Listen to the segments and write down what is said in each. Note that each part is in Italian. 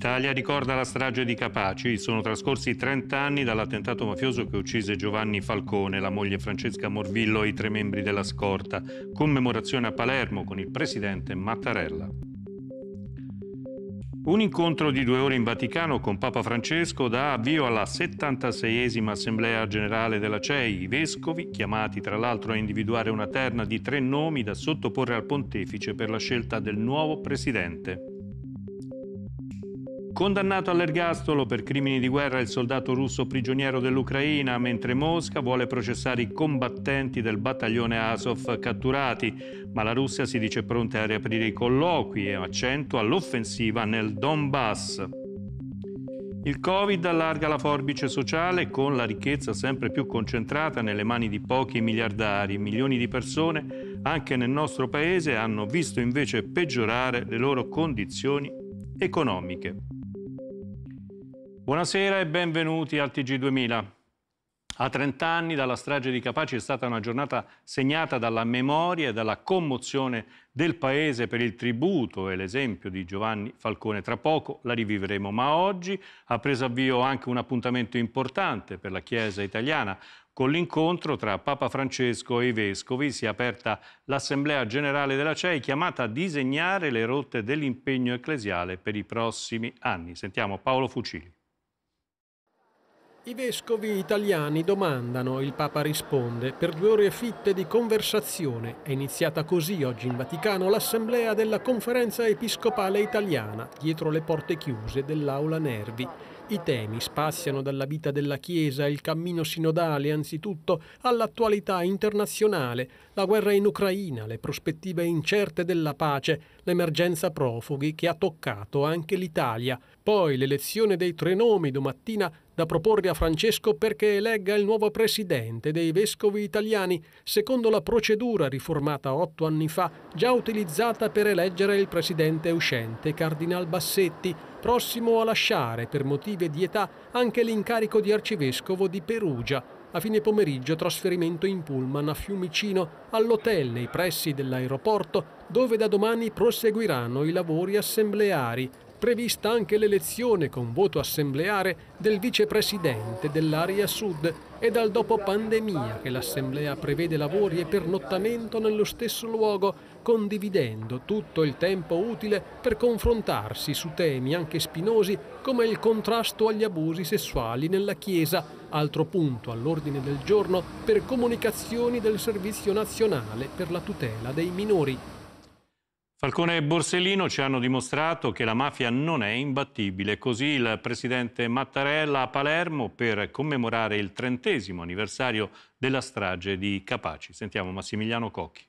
L'Italia ricorda la strage di Capaci. Sono trascorsi 30 anni dall'attentato mafioso che uccise Giovanni Falcone, la moglie Francesca Morvillo e i tre membri della scorta. Commemorazione a Palermo con il presidente Mattarella. Un incontro di due ore in Vaticano con Papa Francesco dà avvio alla 76esima Assemblea Generale della CEI. I vescovi, chiamati tra l'altro a individuare una terna di tre nomi da sottoporre al pontefice per la scelta del nuovo presidente. Condannato all'ergastolo per crimini di guerra il soldato russo prigioniero dell'Ucraina, mentre Mosca vuole processare i combattenti del battaglione Azov catturati, ma la Russia si dice pronta a riaprire i colloqui e accento all'offensiva nel Donbass. Il Covid allarga la forbice sociale con la ricchezza sempre più concentrata nelle mani di pochi miliardari. Milioni di persone, anche nel nostro paese, hanno visto invece peggiorare le loro condizioni economiche. Buonasera e benvenuti al TG2000. A 30 anni dalla strage di Capaci è stata una giornata segnata dalla memoria e dalla commozione del Paese per il tributo e l'esempio di Giovanni Falcone. Tra poco la rivivremo, ma oggi ha preso avvio anche un appuntamento importante per la Chiesa italiana. Con l'incontro tra Papa Francesco e i Vescovi si è aperta l'Assemblea Generale della CEI chiamata a disegnare le rotte dell'impegno ecclesiale per i prossimi anni. Sentiamo Paolo Fucili. I vescovi italiani domandano, il Papa risponde, per due ore fitte di conversazione. È iniziata così oggi in Vaticano l'assemblea della conferenza episcopale italiana, dietro le porte chiuse dell'aula Nervi. I temi spaziano dalla vita della Chiesa, il cammino sinodale anzitutto, all'attualità internazionale, la guerra in Ucraina, le prospettive incerte della pace, l'emergenza profughi che ha toccato anche l'Italia. Poi l'elezione dei tre nomi domattina da proporre a Francesco perché elegga il nuovo presidente dei vescovi italiani, secondo la procedura riformata otto anni fa, già utilizzata per eleggere il presidente uscente, Cardinal Bassetti, prossimo a lasciare per motivi di età anche l'incarico di arcivescovo di Perugia. A fine pomeriggio trasferimento in pullman a Fiumicino, all'hotel nei pressi dell'aeroporto, dove da domani proseguiranno i lavori assembleari prevista anche l'elezione con voto assembleare del vicepresidente dell'area sud e dal dopo pandemia che l'assemblea prevede lavori e pernottamento nello stesso luogo, condividendo tutto il tempo utile per confrontarsi su temi anche spinosi come il contrasto agli abusi sessuali nella Chiesa, altro punto all'ordine del giorno per comunicazioni del Servizio nazionale per la tutela dei minori. Falcone e Borsellino ci hanno dimostrato che la mafia non è imbattibile, così il presidente Mattarella a Palermo per commemorare il trentesimo anniversario della strage di Capaci. Sentiamo Massimiliano Cocchi.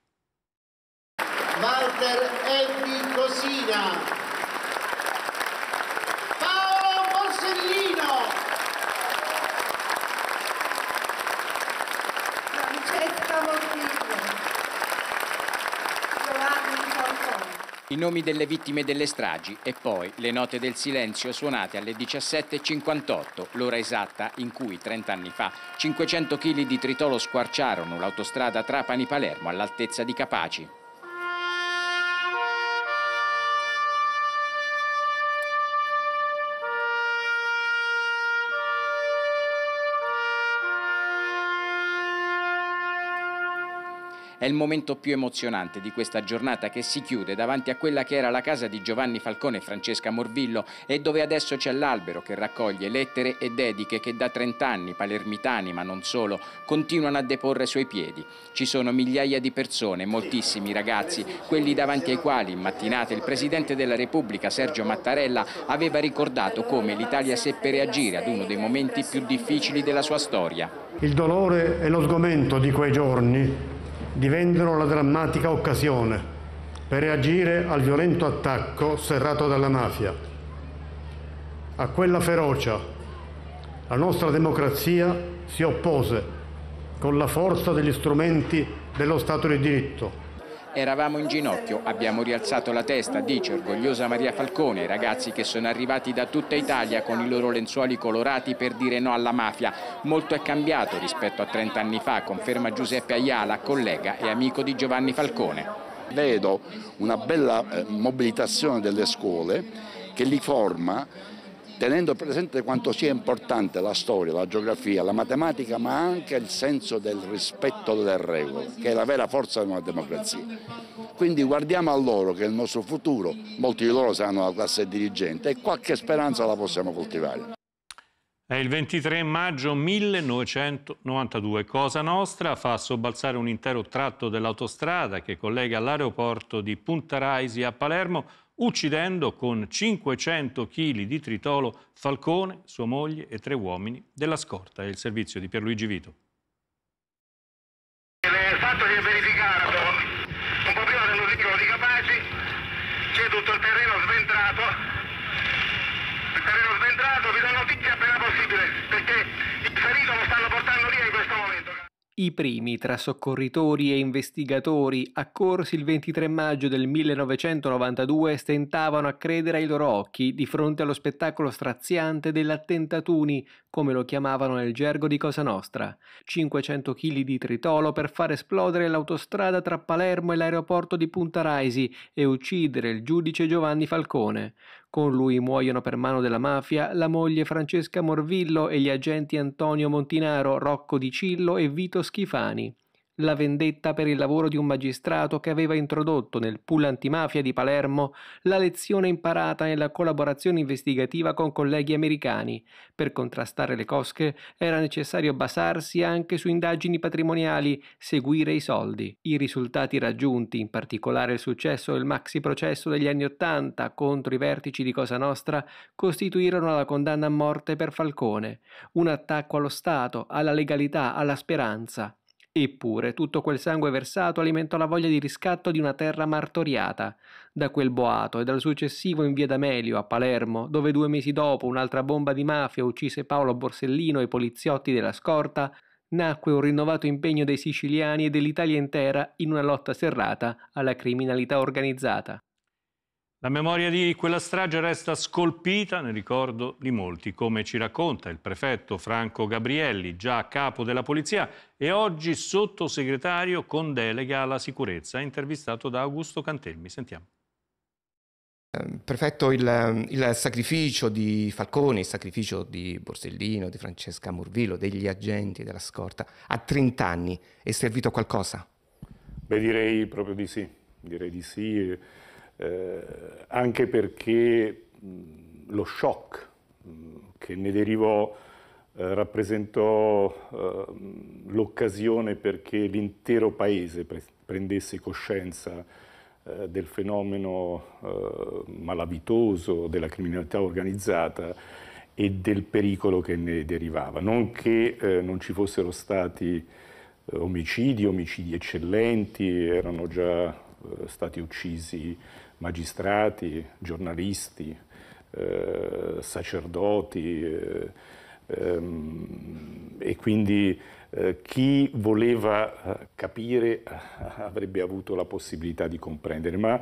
Walter Elbi Cosina, i nomi delle vittime delle stragi e poi le note del silenzio suonate alle 17.58, l'ora esatta in cui 30 anni fa 500 kg di tritolo squarciarono l'autostrada Trapani-Palermo all'altezza di Capaci. È il momento più emozionante di questa giornata che si chiude davanti a quella che era la casa di Giovanni Falcone e Francesca Morvillo e dove adesso c'è l'albero che raccoglie lettere e dediche che da 30 anni palermitani, ma non solo, continuano a deporre sui piedi. Ci sono migliaia di persone, moltissimi ragazzi, quelli davanti ai quali in mattinata il Presidente della Repubblica Sergio Mattarella aveva ricordato come l'Italia seppe reagire ad uno dei momenti più difficili della sua storia. Il dolore e lo sgomento di quei giorni diventano la drammatica occasione per reagire al violento attacco serrato dalla mafia. A quella ferocia la nostra democrazia si oppose con la forza degli strumenti dello Stato di diritto eravamo in ginocchio, abbiamo rialzato la testa, dice orgogliosa Maria Falcone, ragazzi che sono arrivati da tutta Italia con i loro lenzuoli colorati per dire no alla mafia. Molto è cambiato rispetto a 30 anni fa, conferma Giuseppe Ayala, collega e amico di Giovanni Falcone. Vedo una bella eh, mobilitazione delle scuole che li forma tenendo presente quanto sia importante la storia, la geografia, la matematica, ma anche il senso del rispetto delle regole, che è la vera forza di una democrazia. Quindi guardiamo a loro che è il nostro futuro, molti di loro saranno la classe dirigente e qualche speranza la possiamo coltivare. È il 23 maggio 1992. Cosa Nostra fa sobbalzare un intero tratto dell'autostrada che collega l'aeroporto di Punta Raisi a Palermo uccidendo con 500 kg di tritolo Falcone, sua moglie e tre uomini della scorta. È il servizio di Pierluigi Vito. Il fatto di è verificato un po' prima dell'usivo di Capaci, c'è tutto il terreno sventrato I primi tra soccorritori e investigatori, accorsi il 23 maggio del 1992, stentavano a credere ai loro occhi di fronte allo spettacolo straziante dell'attentatuni, come lo chiamavano nel gergo di Cosa Nostra. 500 kg di tritolo per far esplodere l'autostrada tra Palermo e l'aeroporto di Punta Raisi e uccidere il giudice Giovanni Falcone. Con lui muoiono per mano della mafia la moglie Francesca Morvillo e gli agenti Antonio Montinaro, Rocco Di Cillo e Vito Schifani la vendetta per il lavoro di un magistrato che aveva introdotto nel pool antimafia di Palermo la lezione imparata nella collaborazione investigativa con colleghi americani. Per contrastare le cosche era necessario basarsi anche su indagini patrimoniali, seguire i soldi. I risultati raggiunti, in particolare il successo del maxi processo degli anni Ottanta contro i vertici di Cosa Nostra, costituirono la condanna a morte per Falcone, un attacco allo Stato, alla legalità, alla speranza. Eppure tutto quel sangue versato alimentò la voglia di riscatto di una terra martoriata da quel boato e dal successivo in via D'Amelio a Palermo, dove due mesi dopo un'altra bomba di mafia uccise Paolo Borsellino e i poliziotti della scorta, nacque un rinnovato impegno dei siciliani e dell'Italia intera in una lotta serrata alla criminalità organizzata. La memoria di quella strage resta scolpita nel ricordo di molti, come ci racconta il prefetto Franco Gabrielli, già capo della polizia e oggi sottosegretario con delega alla sicurezza, intervistato da Augusto Cantelmi. Sentiamo. Ehm, prefetto, il, il, sacrificio di Falcone, il sacrificio di Borsellino, di Francesca Morvillo, degli agenti della scorta, a 30 anni è servito a qualcosa? Beh, direi proprio di sì, direi di sì. Eh, anche perché mh, lo shock mh, che ne derivò eh, rappresentò eh, l'occasione perché l'intero paese pre prendesse coscienza eh, del fenomeno malavitoso della criminalità organizzata e del pericolo che ne derivava. Non che eh, non ci fossero stati eh, omicidi, omicidi eccellenti, erano già eh, stati uccisi magistrati, giornalisti, eh, sacerdoti eh, ehm, e quindi eh, chi voleva eh, capire eh, avrebbe avuto la possibilità di comprendere. Ma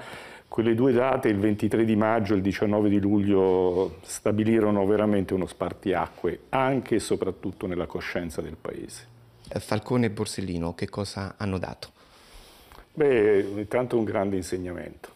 quelle due date, il 23 di maggio e il 19 di luglio, stabilirono veramente uno spartiacque anche e soprattutto nella coscienza del Paese. Eh, Falcone e Borsellino che cosa hanno dato? Beh, intanto un grande insegnamento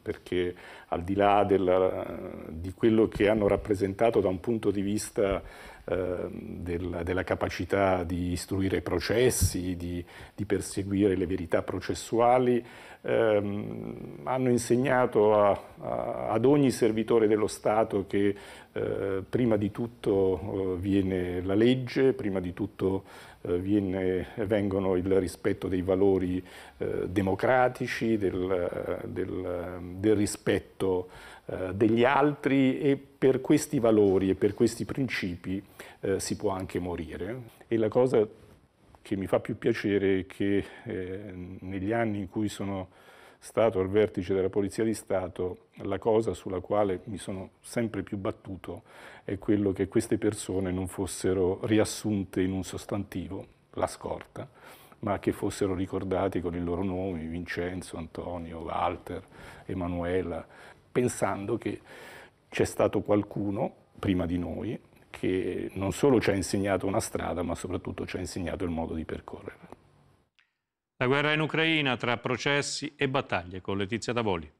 perché al di là della, di quello che hanno rappresentato da un punto di vista Ehm, della, della, capacità di istruire processi, di, di perseguire le verità processuali, ehm, hanno insegnato a, a, ad ogni servitore dello Stato che eh, prima di tutto eh, viene la legge, prima di tutto eh, viene, vengono il rispetto dei valori eh, democratici, del, del, del rispetto eh, degli altri e per questi valori e per questi principi eh, si può anche morire. E la cosa che mi fa più piacere è che eh, negli anni in cui sono stato al vertice della Polizia di Stato, la cosa sulla quale mi sono sempre più battuto è quello che queste persone non fossero riassunte in un sostantivo, la scorta, ma che fossero ricordati con i loro nomi, Vincenzo, Antonio, Walter, Emanuela, pensando che c'è stato qualcuno prima di noi che non solo ci ha insegnato una strada, ma soprattutto ci ha insegnato il modo di percorrere. La guerra in Ucraina tra processi e battaglie con Letizia Davoli.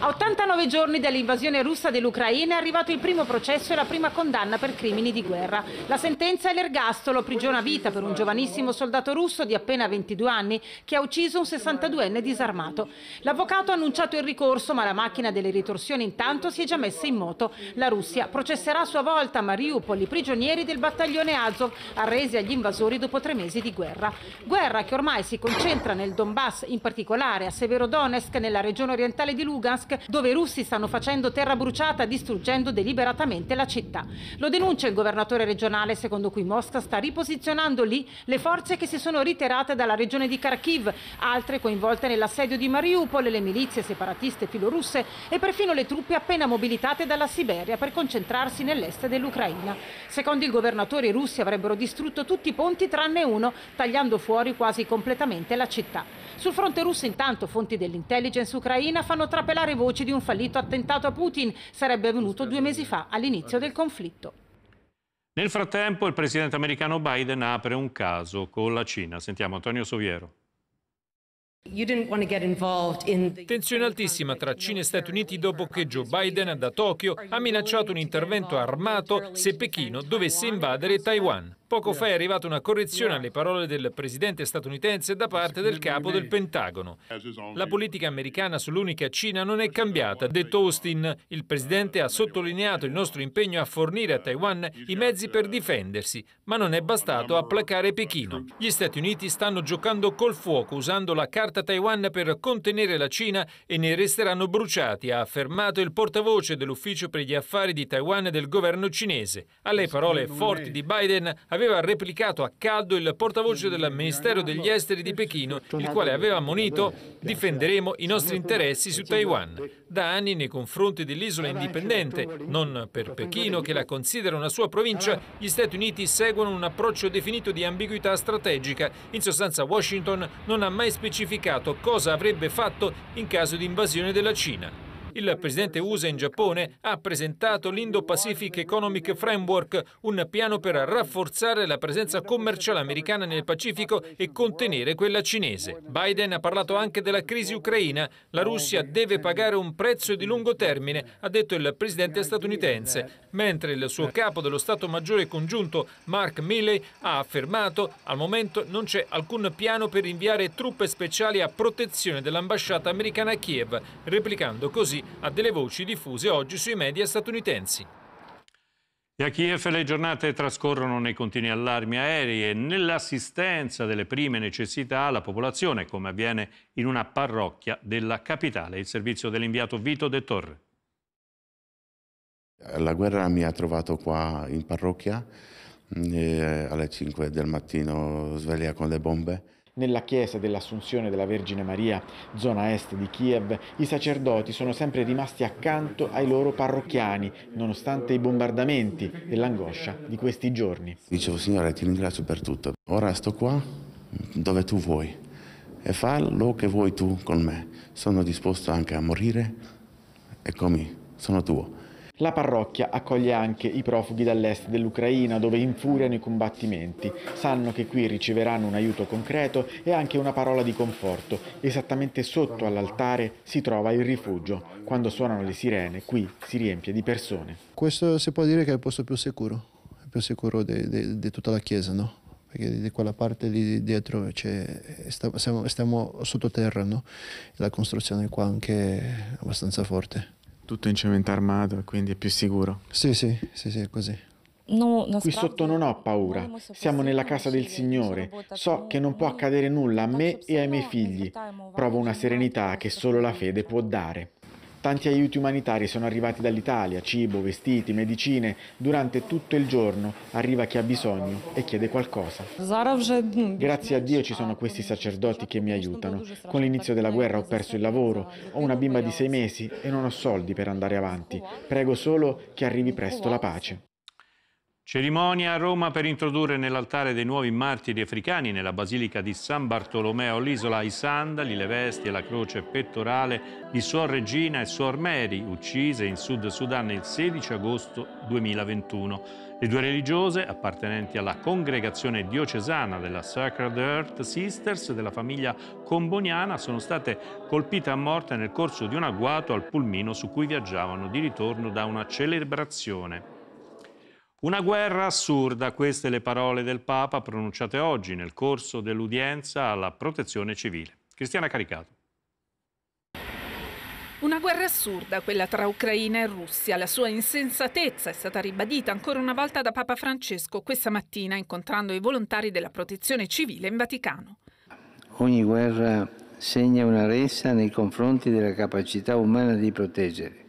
A 89 giorni dall'invasione russa dell'Ucraina è arrivato il primo processo e la prima condanna per crimini di guerra. La sentenza è l'ergastolo, prigione a vita per un giovanissimo soldato russo di appena 22 anni che ha ucciso un 62enne disarmato. L'avvocato ha annunciato il ricorso ma la macchina delle ritorsioni intanto si è già messa in moto. La Russia processerà a sua volta a Mariupol i prigionieri del battaglione Azov arresi agli invasori dopo tre mesi di guerra. Guerra che ormai si concentra nel Donbass, in particolare a Severodonetsk, nella regione orientale di Lugansk Lugansk, dove i russi stanno facendo terra bruciata distruggendo deliberatamente la città. Lo denuncia il governatore regionale, secondo cui Mosca sta riposizionando lì le forze che si sono ritirate dalla regione di Kharkiv, altre coinvolte nell'assedio di Mariupol, le milizie separatiste filorusse e perfino le truppe appena mobilitate dalla Siberia per concentrarsi nell'est dell'Ucraina. Secondo il governatore i russi avrebbero distrutto tutti i ponti tranne uno, tagliando fuori quasi completamente la città. Sul fronte russo intanto fonti dell'intelligence ucraina fanno trapelare voci di un fallito attentato a Putin, sarebbe avvenuto due mesi fa all'inizio del conflitto. Nel frattempo il presidente americano Biden apre un caso con la Cina. Sentiamo Antonio Soviero. Tensione altissima tra Cina e Stati Uniti dopo che Joe Biden da Tokyo ha minacciato un intervento armato se Pechino dovesse invadere Taiwan. Poco fa è arrivata una correzione alle parole del presidente statunitense da parte del capo del Pentagono. La politica americana sull'unica Cina non è cambiata, ha detto Austin. Il presidente uh, ha sottolineato il nostro impegno a fornire a uh, Taiwan i mezzi per difendersi, ma non è bastato a placare Pechino. Gli Stati Uniti stanno giocando col fuoco usando la carta Taiwan per contenere la Cina e ne resteranno bruciati, ha affermato il portavoce dell'Ufficio per gli affari di Taiwan del governo cinese. Alle parole forti di Biden ha aveva replicato a caldo il portavoce del Ministero degli Esteri di Pechino, il quale aveva ammonito difenderemo i nostri interessi su Taiwan. Da anni nei confronti dell'isola indipendente, non per Pechino che la considera una sua provincia, gli Stati Uniti seguono un approccio definito di ambiguità strategica. In sostanza Washington non ha mai specificato cosa avrebbe fatto in caso di invasione della Cina. Il presidente USA in Giappone ha presentato l'Indo-Pacific Economic Framework, un piano per rafforzare la presenza commerciale americana nel Pacifico e contenere quella cinese. Biden ha parlato anche della crisi ucraina. La Russia deve pagare un prezzo di lungo termine, ha detto il presidente statunitense, mentre il suo capo dello Stato Maggiore Congiunto, Mark Milley, ha affermato al momento non c'è alcun piano per inviare truppe speciali a protezione dell'ambasciata americana a Kiev, replicando così inglesi a delle voci diffuse oggi sui media statunitensi. E a Kiev le giornate trascorrono nei continui allarmi aerei e nell'assistenza delle prime necessità alla popolazione, come avviene in una parrocchia della capitale. Il servizio dell'inviato Vito De Torre. La guerra mi ha trovato qua in parrocchia eh, alle 5 del mattino sveglia con le bombe. Nella chiesa dell'Assunzione della Vergine Maria, zona est di Kiev, i sacerdoti sono sempre rimasti accanto ai loro parrocchiani, nonostante i bombardamenti e l'angoscia di questi giorni. Dicevo, Signore, ti ringrazio per tutto. Ora sto qua dove tu vuoi e fa lo che vuoi tu con me. Sono disposto anche a morire e come sono tuo. La parrocchia accoglie anche i profughi dall'est dell'Ucraina dove infuriano i combattimenti. Sanno che qui riceveranno un aiuto concreto e anche una parola di conforto. Esattamente sotto all'altare si trova il rifugio. Quando suonano le sirene qui si riempie di persone. Questo si può dire che è il posto più sicuro, il più sicuro di tutta la chiesa, no? perché di quella parte lì dietro cioè, stiamo, stiamo sottoterra, no? la costruzione qua anche è abbastanza forte tutto in cemento armato, quindi è più sicuro. Sì, sì, sì, sì, così. Qui sotto non ho paura, siamo nella casa del Signore, so che non può accadere nulla a me e ai miei figli, provo una serenità che solo la fede può dare. Tanti aiuti umanitari sono arrivati dall'Italia, cibo, vestiti, medicine. Durante tutto il giorno arriva chi ha bisogno e chiede qualcosa. Grazie a Dio ci sono questi sacerdoti che mi aiutano. Con l'inizio della guerra ho perso il lavoro, ho una bimba di sei mesi e non ho soldi per andare avanti. Prego solo che arrivi presto la pace. Cerimonia a Roma per introdurre nell'altare dei nuovi martiri africani nella Basilica di San Bartolomeo l'isola ai sandali, le vesti e la croce pettorale di Suor Regina e Suor Mary, uccise in Sud Sudan il 16 agosto 2021. Le due religiose, appartenenti alla congregazione diocesana della Sacred Heart Sisters della famiglia comboniana, sono state colpite a morte nel corso di un agguato al pulmino su cui viaggiavano di ritorno da una celebrazione. Una guerra assurda, queste le parole del Papa pronunciate oggi nel corso dell'udienza alla protezione civile. Cristiana Caricato. Una guerra assurda, quella tra Ucraina e Russia. La sua insensatezza è stata ribadita ancora una volta da Papa Francesco questa mattina incontrando i volontari della protezione civile in Vaticano. Ogni guerra segna una ressa nei confronti della capacità umana di proteggere,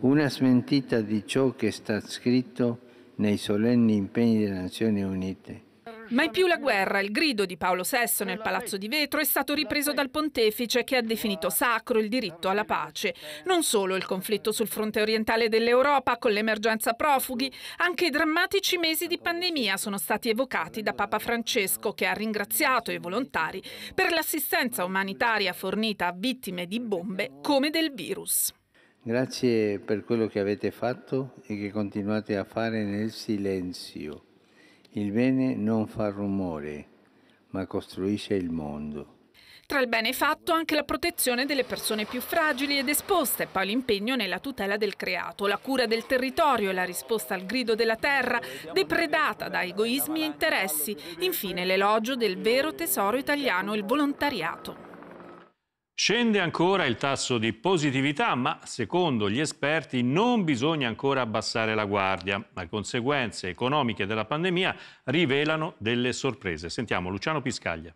una smentita di ciò che sta scritto nei solenni impegni delle Nazioni Unite. Mai più la guerra, il grido di Paolo VI nel Palazzo di Vetro è stato ripreso dal pontefice che ha definito sacro il diritto alla pace. Non solo il conflitto sul fronte orientale dell'Europa con l'emergenza profughi, anche i drammatici mesi di pandemia sono stati evocati da Papa Francesco che ha ringraziato i volontari per l'assistenza umanitaria fornita a vittime di bombe come del virus. Grazie per quello che avete fatto e che continuate a fare nel silenzio. Il bene non fa rumore, ma costruisce il mondo. Tra il bene fatto anche la protezione delle persone più fragili ed esposte, poi l'impegno nella tutela del creato, la cura del territorio e la risposta al grido della terra, depredata da egoismi e interessi, infine l'elogio del vero tesoro italiano, il volontariato. Scende ancora il tasso di positività, ma secondo gli esperti non bisogna ancora abbassare la guardia. Le conseguenze economiche della pandemia rivelano delle sorprese. Sentiamo Luciano Piscaglia.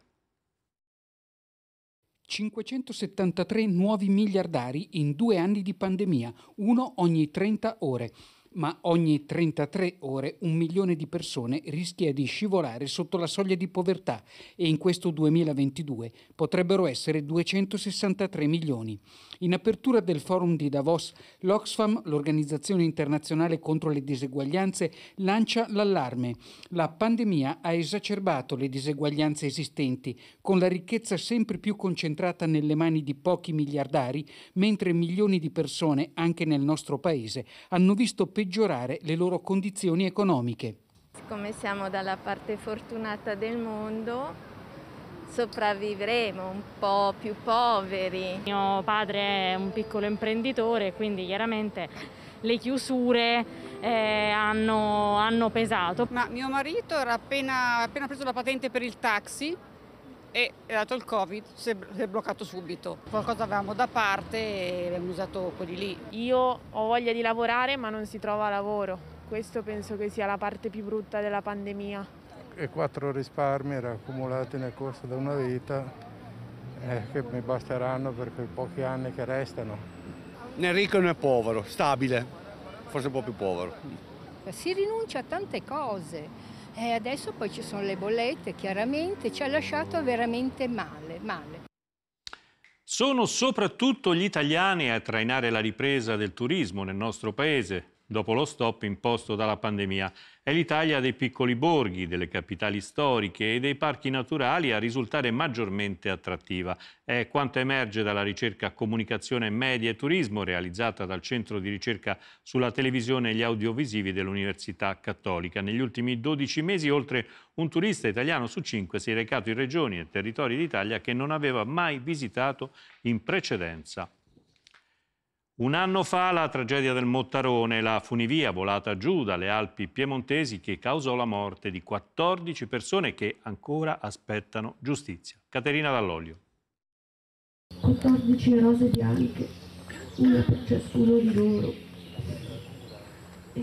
573 nuovi miliardari in due anni di pandemia, uno ogni 30 ore ma ogni 33 ore un milione di persone rischia di scivolare sotto la soglia di povertà e in questo 2022 potrebbero essere 263 milioni. In apertura del forum di Davos, l'Oxfam, l'Organizzazione internazionale contro le diseguaglianze, lancia l'allarme. La pandemia ha esacerbato le diseguaglianze esistenti, con la ricchezza sempre più concentrata nelle mani di pochi miliardari, mentre milioni di persone, anche nel nostro paese, hanno visto peggiorare peggiorare le loro condizioni economiche. Siccome siamo dalla parte fortunata del mondo, sopravvivremo un po' più poveri. Mio padre è un piccolo imprenditore, quindi chiaramente le chiusure eh, hanno, hanno, pesato. Ma mio marito era appena, appena preso la patente per il taxi e dato il Covid si è bloccato subito. Qualcosa avevamo da parte e abbiamo usato quelli lì. Io ho voglia di lavorare ma non si trova lavoro. Questo penso che sia la parte più brutta della pandemia. E quattro risparmi raccumulati nel corso di una vita eh, che mi basteranno per quei pochi anni che restano. Né ricco né povero, stabile, forse un po' più povero. Si rinuncia a tante cose, e adesso poi ci sono le bollette, chiaramente, ci ha lasciato veramente male, male. Sono soprattutto gli italiani a trainare la ripresa del turismo nel nostro paese dopo lo stop imposto dalla pandemia. È l'Italia dei piccoli borghi, delle capitali storiche e dei parchi naturali a risultare maggiormente attrattiva. È quanto emerge dalla ricerca Comunicazione, Media e Turismo realizzata dal Centro di ricerca sulla televisione e gli audiovisivi dell'Università Cattolica. Negli ultimi 12 mesi oltre un turista italiano su cinque si è recato in regioni e territori d'Italia che non aveva mai visitato in precedenza un anno fa la tragedia del Mottarone, la funivia volata giù dalle Alpi piemontesi che causò la morte di 14 persone che ancora aspettano giustizia. Caterina Dall'Olio. 14 rose bianche, una per ciascuno di loro. E, e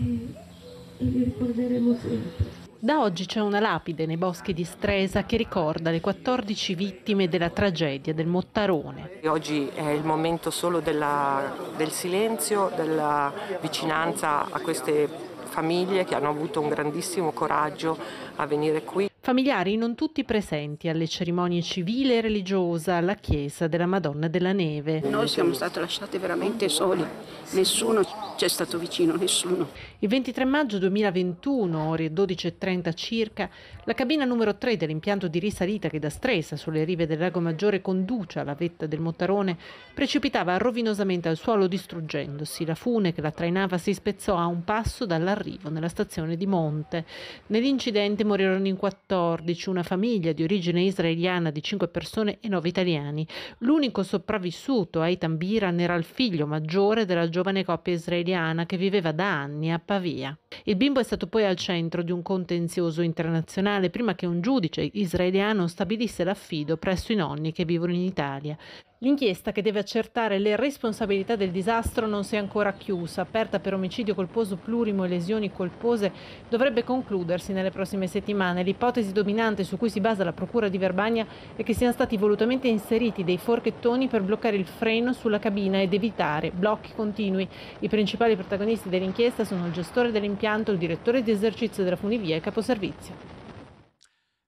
li ricorderemo sempre. Da oggi c'è una lapide nei boschi di Stresa che ricorda le 14 vittime della tragedia del Mottarone. Oggi è il momento solo della, del silenzio, della vicinanza a queste famiglie che hanno avuto un grandissimo coraggio a venire qui. Familiari non tutti presenti alle cerimonie civile e religiosa alla chiesa della Madonna della Neve. Noi siamo stati lasciati veramente soli, nessuno ci è stato vicino, nessuno. Il 23 maggio 2021, ore 12.30 circa, la cabina numero 3 dell'impianto di risalita che da Stresa sulle rive del Lago Maggiore conduce alla vetta del Mottarone precipitava rovinosamente al suolo distruggendosi. La fune che la trainava si spezzò a un passo dall'arrivo nella stazione di Monte. Nell'incidente morirono in 14 una famiglia di origine israeliana di 5 persone e 9 italiani. L'unico sopravvissuto, Aitan Biran, era il figlio maggiore della giovane coppia israeliana che viveva da anni a Pavia. Il bimbo è stato poi al centro di un contenzioso internazionale prima che un giudice israeliano stabilisse l'affido presso i nonni che vivono in Italia. L'inchiesta che deve accertare le responsabilità del disastro non si è ancora chiusa, aperta per omicidio colposo plurimo e lesioni colpose, dovrebbe concludersi nelle prossime settimane. L'ipotesi dominante su cui si basa la Procura di Verbania è che siano stati volutamente inseriti dei forchettoni per bloccare il freno sulla cabina ed evitare blocchi continui. I principali protagonisti dell'inchiesta sono il gestore dell'impianto, il direttore di esercizio della funivia e il caposervizio.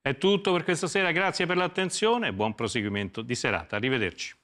È tutto per questa sera, grazie per l'attenzione e buon proseguimento di serata. Arrivederci.